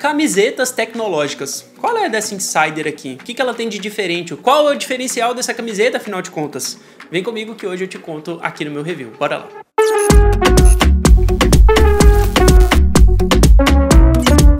Camisetas tecnológicas. Qual é dessa Insider aqui? O que ela tem de diferente? Qual é o diferencial dessa camiseta, afinal de contas? Vem comigo que hoje eu te conto aqui no meu review. Bora lá!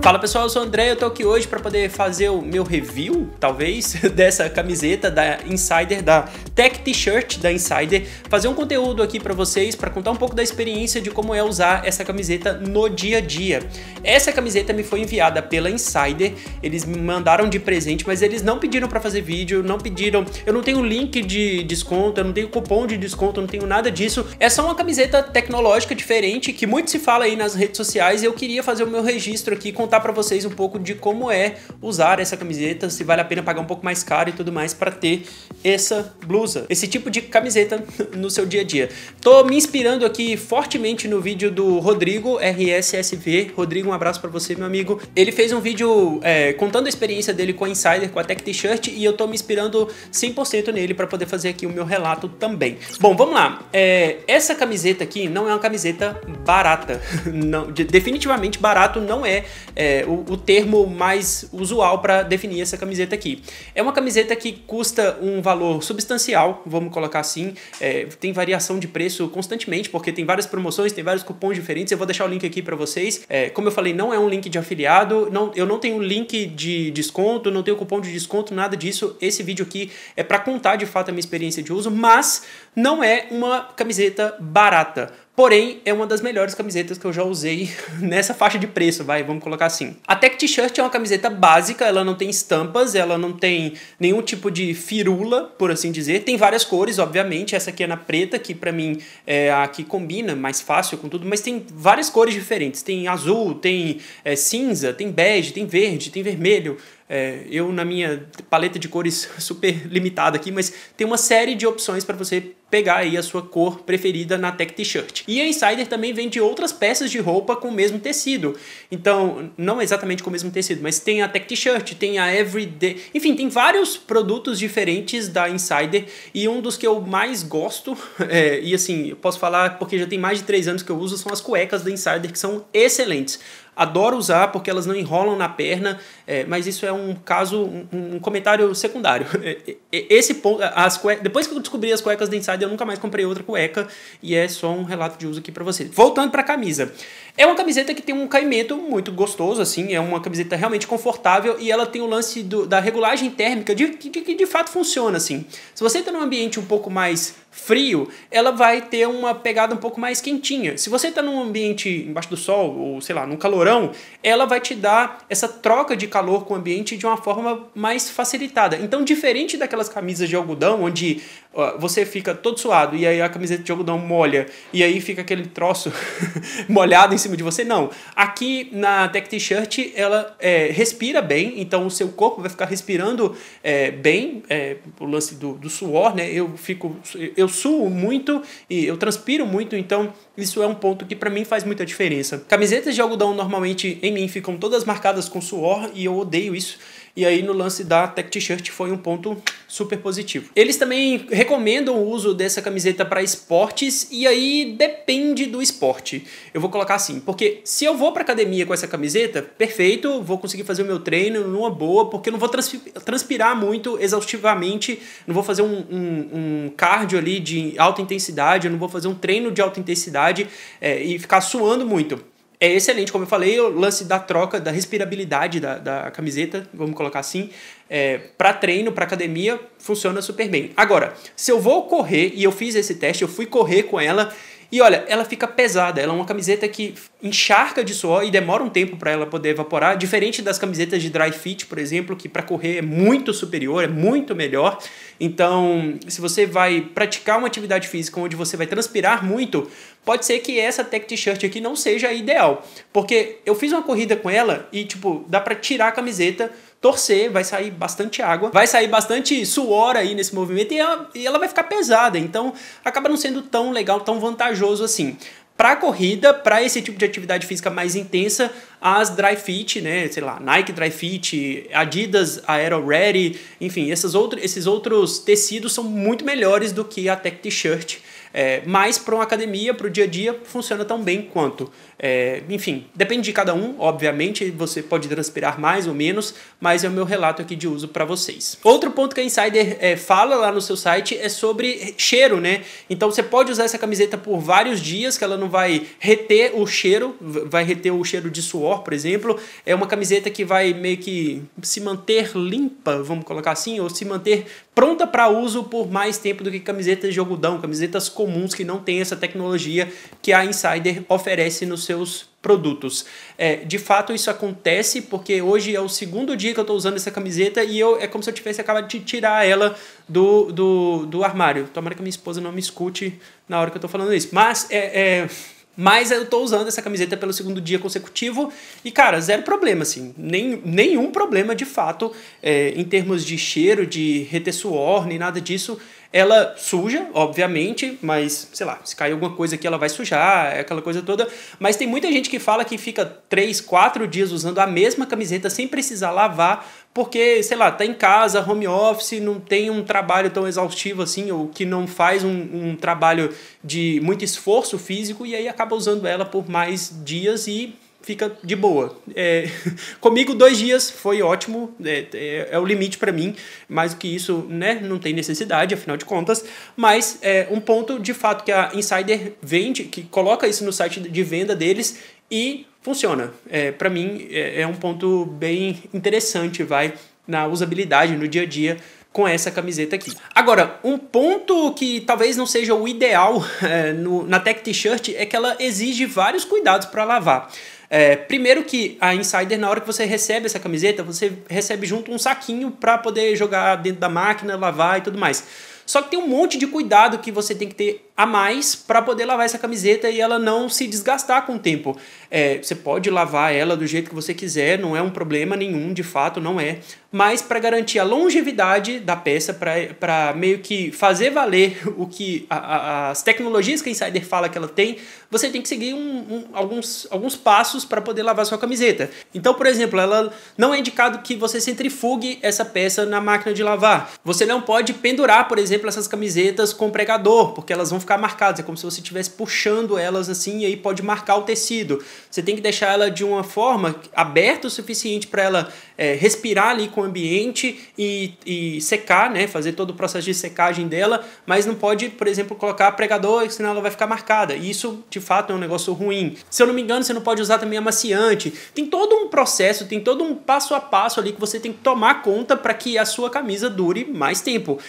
Fala pessoal, eu sou o André, eu tô aqui hoje para poder fazer o meu review, talvez, dessa camiseta da Insider da Tech t-shirt da Insider, fazer um conteúdo aqui para vocês para contar um pouco da experiência de como é usar essa camiseta no dia a dia. Essa camiseta me foi enviada pela Insider, eles me mandaram de presente, mas eles não pediram para fazer vídeo, não pediram, eu não tenho link de desconto, eu não tenho cupom de desconto, eu não tenho nada disso. É só uma camiseta tecnológica diferente que muito se fala aí nas redes sociais e eu queria fazer o meu registro aqui, contar para vocês um pouco de como é usar essa camiseta, se vale a pena pagar um pouco mais caro e tudo mais para ter essa blusa esse tipo de camiseta no seu dia a dia. Tô me inspirando aqui fortemente no vídeo do Rodrigo, RSSV. Rodrigo, um abraço para você, meu amigo. Ele fez um vídeo é, contando a experiência dele com a Insider, com a Tech T-Shirt, e eu tô me inspirando 100% nele para poder fazer aqui o meu relato também. Bom, vamos lá. É, essa camiseta aqui não é uma camiseta barata. Não, definitivamente barato não é, é o, o termo mais usual para definir essa camiseta aqui. É uma camiseta que custa um valor substancial, vamos colocar assim. É, tem variação de preço constantemente, porque tem várias promoções, tem vários cupons diferentes. Eu vou deixar o link aqui para vocês. É, como eu falei, não é um link de afiliado, não, eu não tenho link de desconto, não tenho cupom de desconto, nada disso. Esse vídeo aqui é para contar de fato a minha experiência de uso, mas não é uma camiseta barata Porém, é uma das melhores camisetas que eu já usei nessa faixa de preço, vai, vamos colocar assim. A Tech T-shirt é uma camiseta básica, ela não tem estampas, ela não tem nenhum tipo de firula, por assim dizer. Tem várias cores, obviamente, essa aqui é na preta, que para mim é a que combina mais fácil com tudo, mas tem várias cores diferentes. Tem azul, tem é, cinza, tem bege, tem verde, tem vermelho. É, eu, na minha paleta de cores super limitada aqui, mas tem uma série de opções para você pegar aí a sua cor preferida na Tech T-shirt. E a Insider também vende outras peças de roupa com o mesmo tecido. Então, não exatamente com o mesmo tecido, mas tem a Tech T-shirt, tem a Everyday, enfim, tem vários produtos diferentes da Insider e um dos que eu mais gosto, é, e assim, eu posso falar porque já tem mais de três anos que eu uso, são as cuecas da Insider que são excelentes adoro usar porque elas não enrolam na perna, é, mas isso é um caso, um, um comentário secundário. É, é, é, esse ponto, as cueca, depois que eu descobri as cuecas da Inside, eu nunca mais comprei outra cueca e é só um relato de uso aqui para vocês. Voltando para a camisa. É uma camiseta que tem um caimento muito gostoso, assim, é uma camiseta realmente confortável e ela tem o lance do, da regulagem térmica de, que de, de, de fato funciona, assim. Se você está num ambiente um pouco mais frio, ela vai ter uma pegada um pouco mais quentinha. Se você está num ambiente embaixo do sol, ou sei lá, num calorão, ela vai te dar essa troca de calor com o ambiente de uma forma mais facilitada. Então, diferente daquelas camisas de algodão, onde ó, você fica todo suado e aí a camiseta de algodão molha e aí fica aquele troço molhado em cima de você, não. Aqui na Tech T-shirt, ela é, respira bem, então o seu corpo vai ficar respirando é, bem, é, o lance do, do suor, né? Eu fico. Eu eu suo muito e eu transpiro muito, então isso é um ponto que para mim faz muita diferença. Camisetas de algodão normalmente em mim ficam todas marcadas com suor e eu odeio isso. E aí no lance da Tech T-shirt foi um ponto super positivo. Eles também recomendam o uso dessa camiseta para esportes e aí depende do esporte. Eu vou colocar assim, porque se eu vou para academia com essa camiseta, perfeito, vou conseguir fazer o meu treino numa boa, porque eu não vou transpirar muito exaustivamente, não vou fazer um, um, um cardio ali de alta intensidade, eu não vou fazer um treino de alta intensidade é, e ficar suando muito é excelente, como eu falei, o lance da troca, da respirabilidade da, da camiseta, vamos colocar assim, é, para treino, para academia, funciona super bem. Agora, se eu vou correr, e eu fiz esse teste, eu fui correr com ela e olha, ela fica pesada, ela é uma camiseta que encharca de suor e demora um tempo para ela poder evaporar, diferente das camisetas de dry fit, por exemplo, que para correr é muito superior, é muito melhor. Então, se você vai praticar uma atividade física onde você vai transpirar muito, pode ser que essa tech t-shirt aqui não seja a ideal, porque eu fiz uma corrida com ela e tipo, dá para tirar a camiseta torcer, vai sair bastante água, vai sair bastante suor aí nesse movimento e ela, e ela vai ficar pesada, então acaba não sendo tão legal, tão vantajoso assim para corrida, para esse tipo de atividade física mais intensa, as dry fit, né, sei lá, Nike dry fit, Adidas Aero Ready, enfim, essas outro, esses outros tecidos são muito melhores do que a Tech T-shirt é, mas para uma academia, para o dia a dia, funciona tão bem quanto. É, enfim, depende de cada um, obviamente, você pode transpirar mais ou menos, mas é o meu relato aqui de uso para vocês. Outro ponto que a Insider é, fala lá no seu site é sobre cheiro, né? Então você pode usar essa camiseta por vários dias, que ela não vai reter o cheiro, vai reter o cheiro de suor, por exemplo. É uma camiseta que vai meio que se manter limpa, vamos colocar assim, ou se manter pronta para uso por mais tempo do que camisetas de algodão, camisetas comuns que não têm essa tecnologia que a Insider oferece nos seus produtos. É, de fato, isso acontece porque hoje é o segundo dia que eu estou usando essa camiseta e eu é como se eu tivesse acabado de tirar ela do, do, do armário. Tomara que a minha esposa não me escute na hora que eu estou falando isso. Mas é, é mas eu tô usando essa camiseta pelo segundo dia consecutivo e, cara, zero problema, assim. Nem, nenhum problema de fato é, em termos de cheiro, de reter suor, nem nada disso. Ela suja, obviamente, mas sei lá, se cair alguma coisa aqui ela vai sujar, é aquela coisa toda. Mas tem muita gente que fala que fica 3, 4 dias usando a mesma camiseta sem precisar lavar porque, sei lá, tá em casa, home office, não tem um trabalho tão exaustivo assim, ou que não faz um, um trabalho de muito esforço físico, e aí acaba usando ela por mais dias e fica de boa. É, comigo, dois dias foi ótimo, é, é, é o limite para mim, mais do que isso, né? Não tem necessidade, afinal de contas. Mas é um ponto de fato que a Insider vende, que coloca isso no site de venda deles e funciona. É, para mim é, é, um ponto bem interessante, vai, na usabilidade no dia a dia com essa camiseta aqui. Agora, um ponto que talvez não seja o ideal é, no, na Tech T-shirt é que ela exige vários cuidados para lavar. É, primeiro que a Insider, na hora que você recebe essa camiseta, você recebe junto um saquinho para poder jogar dentro da máquina, lavar e tudo mais. Só que tem um monte de cuidado que você tem que ter a mais para poder lavar essa camiseta e ela não se desgastar com o tempo. É, você pode lavar ela do jeito que você quiser, não é um problema nenhum, de fato não é. Mas para garantir a longevidade da peça, para meio que fazer valer o que a, a, as tecnologias que a Insider fala que ela tem, você tem que seguir um, um, alguns, alguns passos para poder lavar sua camiseta. Então, por exemplo, ela não é indicado que você centrifugue essa peça na máquina de lavar. Você não pode pendurar, por exemplo, essas camisetas com pregador, porque elas vão ficar ficar marcadas, é como se você estivesse puxando elas assim e aí pode marcar o tecido. Você tem que deixar ela de uma forma aberta o suficiente para ela é, respirar ali com o ambiente e, e secar, né? fazer todo o processo de secagem dela, mas não pode, por exemplo, colocar pregador, senão ela vai ficar marcada. E isso, de fato, é um negócio ruim. Se eu não me engano, você não pode usar também amaciante. Tem todo um processo, tem todo um passo a passo ali que você tem que tomar conta para que a sua camisa dure mais tempo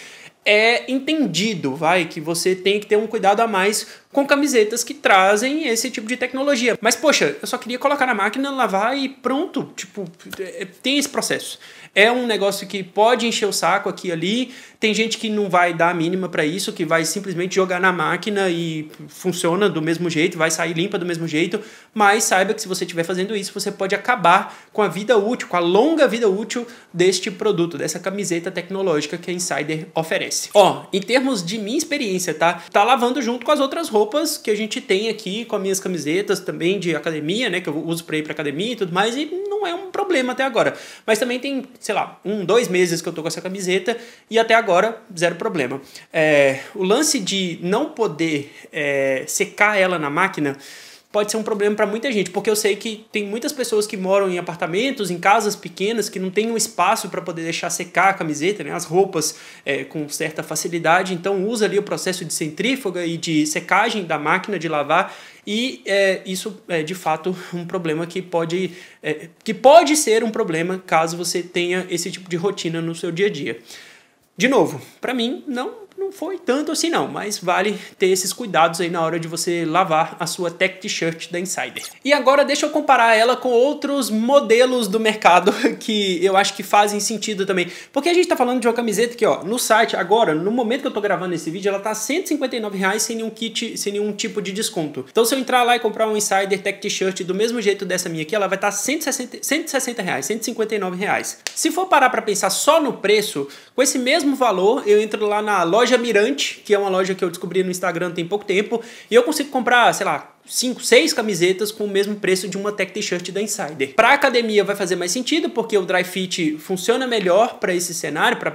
é entendido, vai, que você tem que ter um cuidado a mais com camisetas que trazem esse tipo de tecnologia. Mas, poxa, eu só queria colocar na máquina, lavar e pronto. Tipo, é, é, tem esse processo. É um negócio que pode encher o saco aqui e ali. Tem gente que não vai dar a mínima para isso, que vai simplesmente jogar na máquina e funciona do mesmo jeito, vai sair limpa do mesmo jeito. Mas saiba que se você estiver fazendo isso, você pode acabar com a vida útil, com a longa vida útil deste produto, dessa camiseta tecnológica que a Insider oferece. Ó, em termos de minha experiência, tá? Tá lavando junto com as outras roupas roupas que a gente tem aqui, com as minhas camisetas também de academia, né? Que eu uso para ir para academia e tudo mais, e não é um problema até agora. Mas também tem, sei lá, um, dois meses que eu tô com essa camiseta e até agora zero problema. É, o lance de não poder é, secar ela na máquina pode ser um problema para muita gente, porque eu sei que tem muitas pessoas que moram em apartamentos, em casas pequenas, que não tem um espaço para poder deixar secar a camiseta, né, as roupas é, com certa facilidade, então usa ali o processo de centrífuga e de secagem da máquina de lavar e é, isso é de fato um problema que pode, é, que pode ser um problema caso você tenha esse tipo de rotina no seu dia a dia. De novo, para mim não não foi tanto assim não, mas vale ter esses cuidados aí na hora de você lavar a sua tech t-shirt da Insider. E agora deixa eu comparar ela com outros modelos do mercado que eu acho que fazem sentido também. Porque a gente tá falando de uma camiseta que, ó, no site agora, no momento que eu tô gravando esse vídeo, ela tá R$159,00 sem nenhum kit, sem nenhum tipo de desconto. Então se eu entrar lá e comprar um Insider tech t-shirt do mesmo jeito dessa minha aqui, ela vai estar tá 160, 160 Se for parar para pensar só no preço, com esse mesmo valor, eu entro lá na loja loja Mirante, que é uma loja que eu descobri no Instagram tem pouco tempo, e eu consigo comprar, sei lá, 5, 6 camisetas com o mesmo preço de uma tech t-shirt da Insider. Para academia vai fazer mais sentido porque o dry fit funciona melhor para esse cenário, para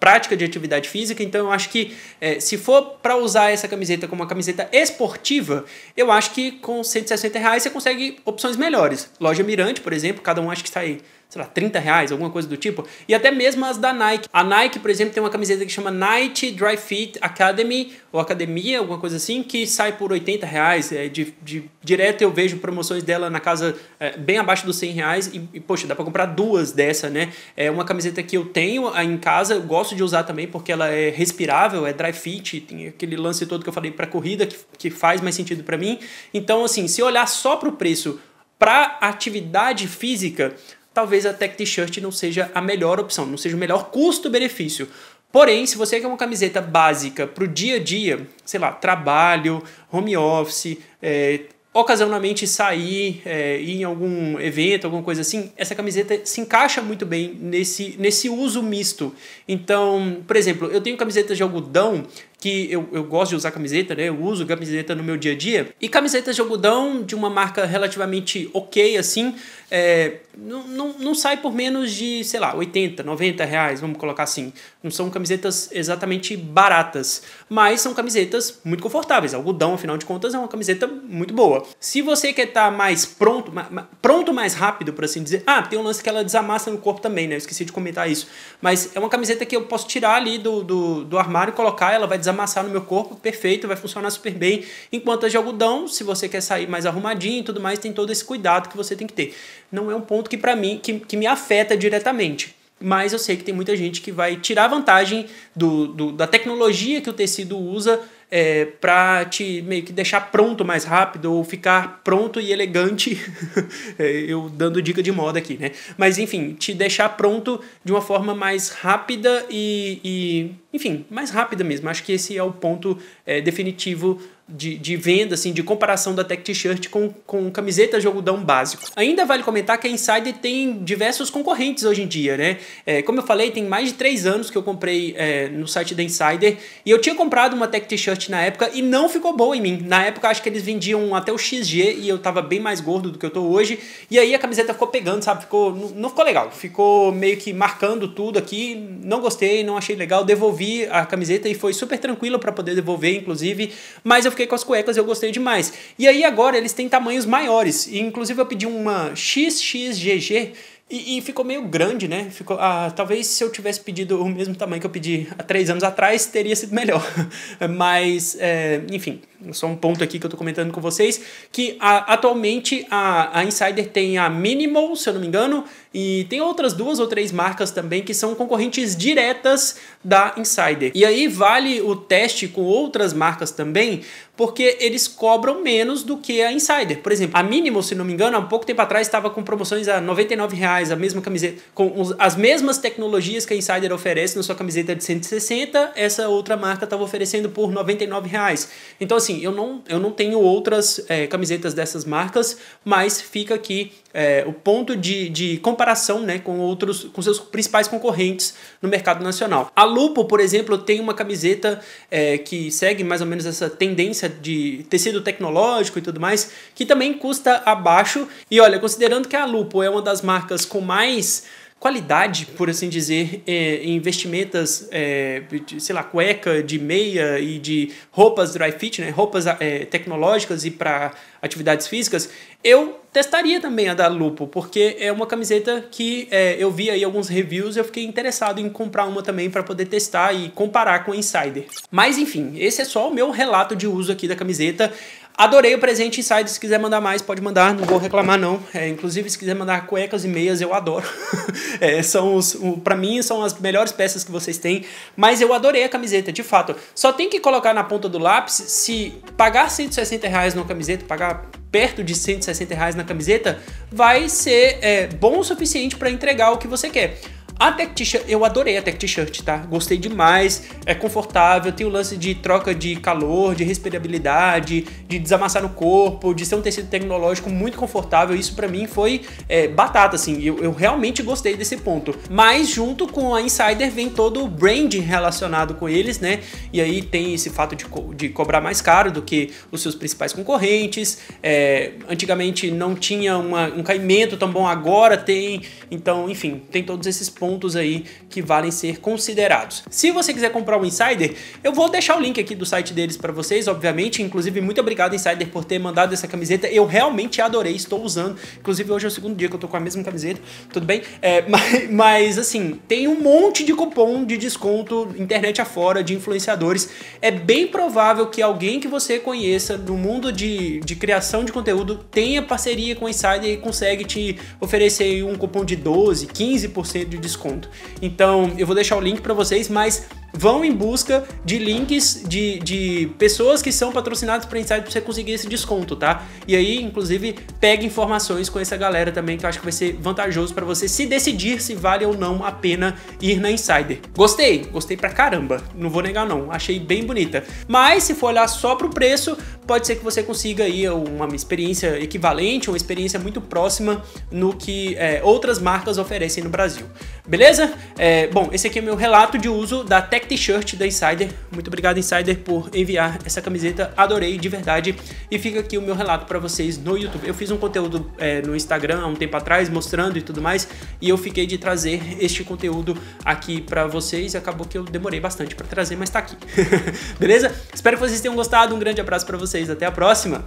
prática de atividade física. Então eu acho que é, se for para usar essa camiseta como uma camiseta esportiva, eu acho que com 160 reais você consegue opções melhores. Loja Mirante, por exemplo, cada um acho que sai tá sei lá, 30 reais, alguma coisa do tipo, e até mesmo as da Nike. A Nike, por exemplo, tem uma camiseta que chama Nike Dry Fit Academy, ou Academia, alguma coisa assim, que sai por 80 reais, reais. É, de, de, direto eu vejo promoções dela na casa é, bem abaixo dos 100 reais e, e poxa, dá para comprar duas dessa, né? É uma camiseta que eu tenho em casa, eu gosto de usar também porque ela é respirável, é dry fit, tem aquele lance todo que eu falei para corrida que, que faz mais sentido para mim. Então, assim, se olhar só para o preço para atividade física, talvez a Tech T-shirt não seja a melhor opção, não seja o melhor custo-benefício. Porém, se você quer uma camiseta básica para o dia a dia, sei lá, trabalho, home office, é, ocasionalmente sair, é, ir em algum evento, alguma coisa assim, essa camiseta se encaixa muito bem nesse, nesse uso misto. Então, por exemplo, eu tenho camisetas de algodão que eu, eu gosto de usar camiseta, né? Eu uso camiseta no meu dia a dia. E camisetas de algodão de uma marca relativamente ok, assim, é, não, não, não sai por menos de, sei lá, 80, 90 reais, vamos colocar assim. Não são camisetas exatamente baratas, mas são camisetas muito confortáveis. Algodão, afinal de contas, é uma camiseta muito boa. Se você quer estar tá mais pronto, pronto mais rápido, por assim dizer, ah, tem um lance que ela desamassa no corpo também, né? Eu esqueci de comentar isso. Mas é uma camiseta que eu posso tirar ali do, do, do armário, colocar, ela vai desamassar no meu corpo, perfeito, vai funcionar super bem. Enquanto as é de algodão, se você quer sair mais arrumadinho e tudo mais, tem todo esse cuidado que você tem que ter. Não é um ponto que para mim que, que me afeta diretamente. Mas eu sei que tem muita gente que vai tirar vantagem do, do da tecnologia que o tecido usa é, para te meio que deixar pronto mais rápido ou ficar pronto e elegante, é, eu dando dica de moda aqui, né? Mas enfim, te deixar pronto de uma forma mais rápida e, e enfim, mais rápida mesmo. Acho que esse é o ponto é, definitivo de, de venda, assim, de comparação da Tech T-shirt com, com camiseta de algodão básico. Ainda vale comentar que a Insider tem diversos concorrentes hoje em dia, né? É, como eu falei, tem mais de três anos que eu comprei é, no site da Insider e eu tinha comprado uma Tech T-shirt na época e não ficou boa em mim. Na época acho que eles vendiam até o XG e eu tava bem mais gordo do que eu tô hoje. E aí a camiseta ficou pegando, sabe? Ficou, não ficou legal. Ficou meio que marcando tudo aqui. Não gostei, não achei legal. Devolvi a camiseta e foi super tranquilo para poder devolver, inclusive. Mas eu fiquei com as cuecas e eu gostei demais. E aí agora eles têm tamanhos maiores. E, inclusive eu pedi uma XXGG e, e, ficou meio grande, né? Ficou, ah, talvez se eu tivesse pedido o mesmo tamanho que eu pedi há três anos atrás, teria sido melhor. Mas, é, enfim, só um ponto aqui que eu estou comentando com vocês, que a, atualmente a, a Insider tem a Minimal, se eu não me engano, e tem outras duas ou três marcas também que são concorrentes diretas da Insider. E aí vale o teste com outras marcas também, porque eles cobram menos do que a Insider. Por exemplo, a Minimal, se não me engano, há pouco tempo atrás estava com promoções a 99 reais a mesma camiseta, com os, as mesmas tecnologias que a Insider oferece na sua camiseta de 160, essa outra marca estava oferecendo por 99 reais Então, assim, assim, eu não, eu não tenho outras é, camisetas dessas marcas, mas fica aqui é, o ponto de, de comparação né, com outros, com seus principais concorrentes no mercado nacional. A Lupo, por exemplo, tem uma camiseta é, que segue mais ou menos essa tendência de tecido tecnológico e tudo mais, que também custa abaixo. E olha, considerando que a Lupo é uma das marcas com mais qualidade, por assim dizer, é, em vestimentas, é, sei lá, cueca, de meia e de roupas dry fit, né? roupas é, tecnológicas e para atividades físicas, eu testaria também a da Lupo, porque é uma camiseta que é, eu vi aí alguns reviews e eu fiquei interessado em comprar uma também para poder testar e comparar com a Insider. Mas enfim, esse é só o meu relato de uso aqui da camiseta. Adorei o presente Inside. Se quiser mandar mais, pode mandar. Não vou reclamar, não. É, inclusive, se quiser mandar cuecas e meias, eu adoro. é, são os, o, pra mim, são as melhores peças que vocês têm. Mas eu adorei a camiseta, de fato. Só tem que colocar na ponta do lápis se pagar 160 reais numa camiseta, pagar perto de 160 reais na camiseta, vai ser é, bom o suficiente para entregar o que você quer. A Tech T-shirt, eu adorei a Tech T-shirt, tá? Gostei demais, é confortável, tem o lance de troca de calor, de respirabilidade, de desamassar no corpo, de ser um tecido tecnológico muito confortável. Isso para mim foi é, batata, assim. Eu, eu realmente gostei desse ponto. Mas junto com a Insider vem todo o brand relacionado com eles, né? E aí tem esse fato de, co de cobrar mais caro do que os seus principais concorrentes. É, antigamente não tinha uma, um caimento tão bom, agora tem. Então, enfim, tem todos esses pontos pontos aí que valem ser considerados. Se você quiser comprar o um Insider, eu vou deixar o link aqui do site deles para vocês, obviamente. Inclusive, muito obrigado, Insider, por ter mandado essa camiseta. Eu realmente adorei, estou usando. Inclusive, hoje é o segundo dia que eu tô com a mesma camiseta, tudo bem? É, mas, mas, assim, tem um monte de cupom de desconto internet afora, de influenciadores. É bem provável que alguém que você conheça no mundo de, de criação de conteúdo tenha parceria com o Insider e consegue te oferecer um cupom de 12, 15% de desconto desconto. Então eu vou deixar o link para vocês, mas vão em busca de links de, de pessoas que são patrocinadas para Insider para você conseguir esse desconto, tá? E aí, inclusive, pegue informações com essa galera também, que eu acho que vai ser vantajoso para você se decidir se vale ou não a pena ir na Insider. Gostei, gostei pra caramba, não vou negar não, achei bem bonita. Mas se for olhar só pro preço, pode ser que você consiga aí uma experiência equivalente, uma experiência muito próxima no que é, outras marcas oferecem no Brasil. Beleza? É, bom, esse aqui é meu relato de uso da Tech t-shirt da Insider. Muito obrigado, Insider, por enviar essa camiseta. Adorei, de verdade. E fica aqui o meu relato para vocês no YouTube. Eu fiz um conteúdo é, no Instagram há um tempo atrás, mostrando e tudo mais. E eu fiquei de trazer este conteúdo aqui para vocês. Acabou que eu demorei bastante para trazer, mas tá aqui. Beleza? Espero que vocês tenham gostado. Um grande abraço para vocês. Até a próxima.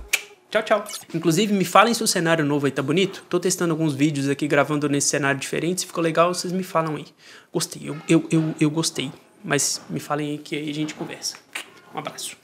Tchau, tchau. Inclusive, me falem se o cenário novo aí tá bonito. Tô testando alguns vídeos aqui, gravando nesse cenário diferente. Se ficou legal, vocês me falam aí. Gostei, eu, eu, eu, eu gostei. Mas me falem aí que aí a gente conversa. Um abraço.